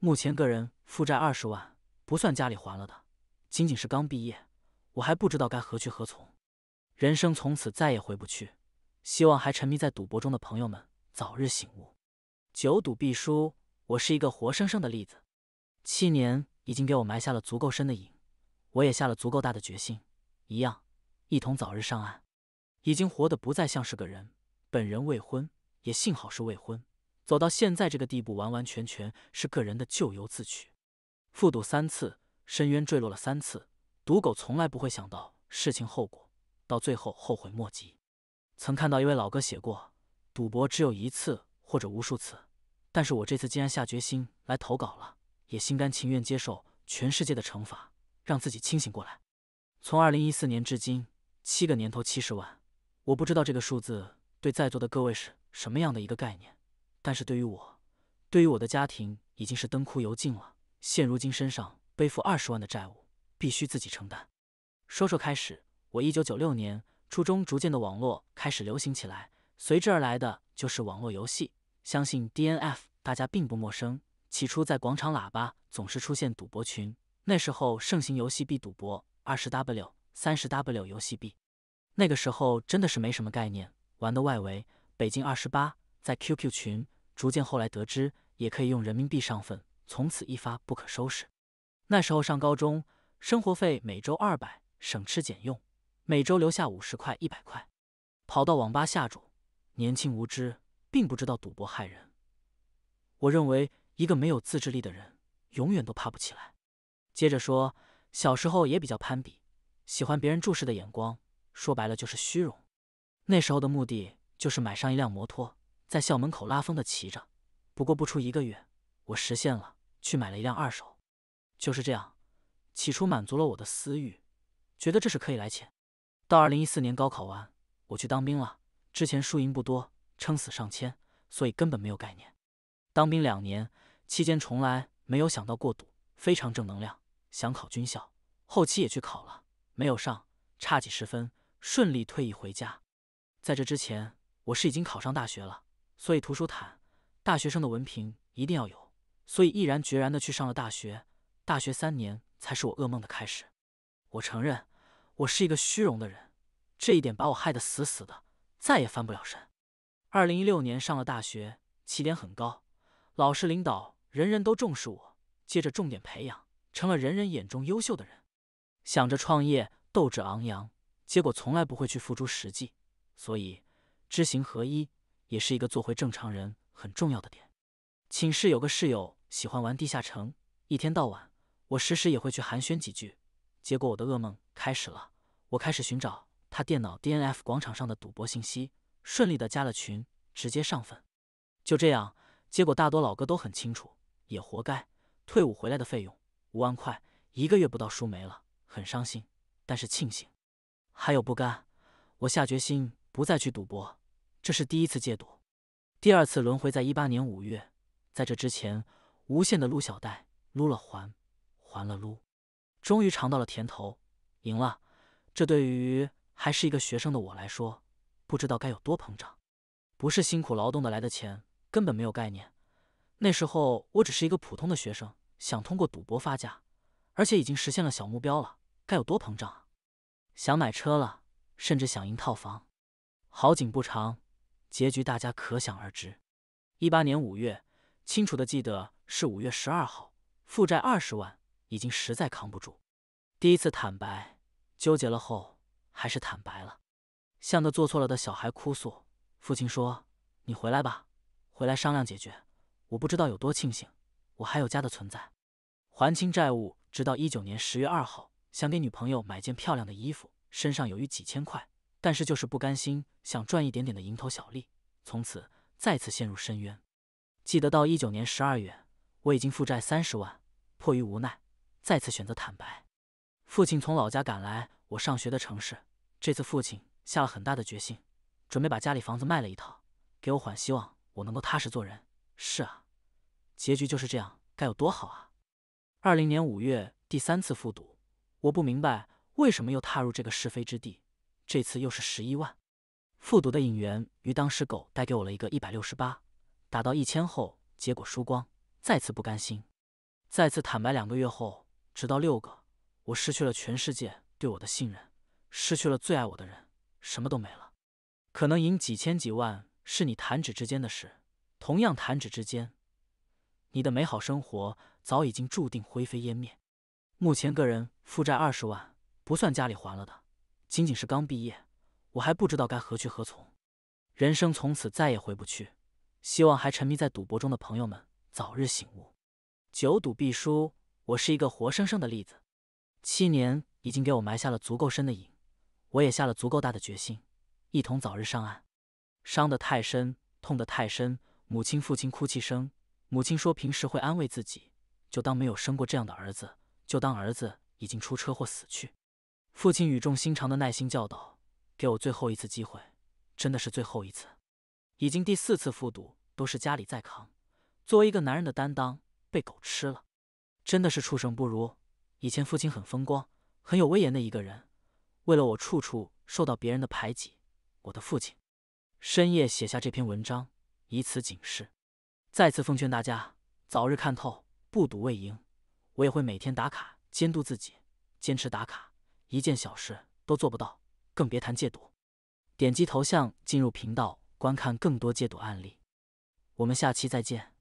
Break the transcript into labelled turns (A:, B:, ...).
A: 目前个人负债二十万，不算家里还了的，仅仅是刚毕业，我还不知道该何去何从，人生从此再也回不去。希望还沉迷在赌博中的朋友们早日醒悟，久赌必输，我是一个活生生的例子。七年已经给我埋下了足够深的瘾，我也下了足够大的决心，一样一同早日上岸。已经活得不再像是个人，本人未婚，也幸好是未婚。走到现在这个地步，完完全全是个人的咎由自取。复赌三次，深渊坠落了三次，赌狗从来不会想到事情后果，到最后后悔莫及。曾看到一位老哥写过：“赌博只有一次或者无数次。”但是我这次竟然下决心来投稿了，也心甘情愿接受全世界的惩罚，让自己清醒过来。从二零一四年至今，七个年头，七十万。我不知道这个数字对在座的各位是什么样的一个概念。但是对于我，对于我的家庭已经是灯枯油尽了。现如今身上背负二十万的债务，必须自己承担。说说开始，我一九九六年初中，逐渐的网络开始流行起来，随之而来的就是网络游戏。相信 DNF 大家并不陌生。起初在广场喇叭总是出现赌博群，那时候盛行游戏币赌博，二十 W、三十 W 游戏币。那个时候真的是没什么概念，玩的外围，北京二十八，在 QQ 群。逐渐后来得知，也可以用人民币上分，从此一发不可收拾。那时候上高中，生活费每周二百，省吃俭用，每周留下五十块、一百块，跑到网吧下注。年轻无知，并不知道赌博害人。我认为，一个没有自制力的人，永远都爬不起来。接着说，小时候也比较攀比，喜欢别人注视的眼光，说白了就是虚荣。那时候的目的就是买上一辆摩托。在校门口拉风的骑着，不过不出一个月，我实现了去买了一辆二手。就是这样，起初满足了我的私欲，觉得这是可以来钱。到二零一四年高考完，我去当兵了。之前输赢不多，撑死上千，所以根本没有概念。当兵两年期间，从来没有想到过赌，非常正能量。想考军校，后期也去考了，没有上，差几十分，顺利退役回家。在这之前，我是已经考上大学了。所以，图书坦，大学生的文凭一定要有。所以，毅然决然的去上了大学。大学三年才是我噩梦的开始。我承认，我是一个虚荣的人，这一点把我害得死死的，再也翻不了身。二零一六年上了大学，起点很高，老师、领导，人人都重视我，接着重点培养，成了人人眼中优秀的人。想着创业，斗志昂扬，结果从来不会去付诸实际。所以，知行合一。也是一个做回正常人很重要的点。寝室有个室友喜欢玩地下城，一天到晚，我时时也会去寒暄几句。结果我的噩梦开始了，我开始寻找他电脑 DNF 广场上的赌博信息，顺利的加了群，直接上分。就这样，结果大多老哥都很清楚，也活该。退伍回来的费用五万块，一个月不到输没了，很伤心，但是庆幸，还有不甘。我下决心不再去赌博。这是第一次戒赌，第二次轮回在一八年五月，在这之前，无限的撸小贷，撸了还，还了撸，终于尝到了甜头，赢了。这对于还是一个学生的我来说，不知道该有多膨胀。不是辛苦劳动的来的钱根本没有概念。那时候我只是一个普通的学生，想通过赌博发家，而且已经实现了小目标了，该有多膨胀？想买车了，甚至想赢套房。好景不长。结局大家可想而知。一八年五月，清楚的记得是五月十二号，负债二十万，已经实在扛不住。第一次坦白，纠结了后，还是坦白了，向着做错了的小孩哭诉。父亲说：“你回来吧，回来商量解决。”我不知道有多庆幸，我还有家的存在。还清债务，直到一九年十月二号，想给女朋友买件漂亮的衣服，身上有余几千块。但是就是不甘心，想赚一点点的蝇头小利，从此再次陷入深渊。记得到一九年十二月，我已经负债三十万，迫于无奈，再次选择坦白。父亲从老家赶来我上学的城市，这次父亲下了很大的决心，准备把家里房子卖了一套给我缓，希望我能够踏实做人。是啊，结局就是这样，该有多好啊！二零年五月第三次复读，我不明白为什么又踏入这个是非之地。这次又是十一万，复赌的引援于当时狗带给我了一个一百六十八，打到一千后，结果输光，再次不甘心，再次坦白。两个月后，直到六个，我失去了全世界对我的信任，失去了最爱我的人，什么都没了。可能赢几千几万是你弹指之间的事，同样弹指之间，你的美好生活早已经注定灰飞烟灭。目前个人负债二十万，不算家里还了的。仅仅是刚毕业，我还不知道该何去何从。人生从此再也回不去。希望还沉迷在赌博中的朋友们早日醒悟，久赌必输。我是一个活生生的例子。七年已经给我埋下了足够深的瘾，我也下了足够大的决心，一同早日上岸。伤得太深，痛得太深。母亲、父亲哭泣声。母亲说，平时会安慰自己，就当没有生过这样的儿子，就当儿子已经出车祸死去。父亲语重心长的耐心教导，给我最后一次机会，真的是最后一次。已经第四次复读，都是家里在扛。作为一个男人的担当被狗吃了，真的是畜生不如。以前父亲很风光，很有威严的一个人，为了我处处受到别人的排挤。我的父亲，深夜写下这篇文章，以此警示，再次奉劝大家早日看透，不赌为赢。我也会每天打卡监督自己，坚持打卡。一件小事都做不到，更别谈戒赌。点击头像进入频道，观看更多戒赌案例。我们下期再见。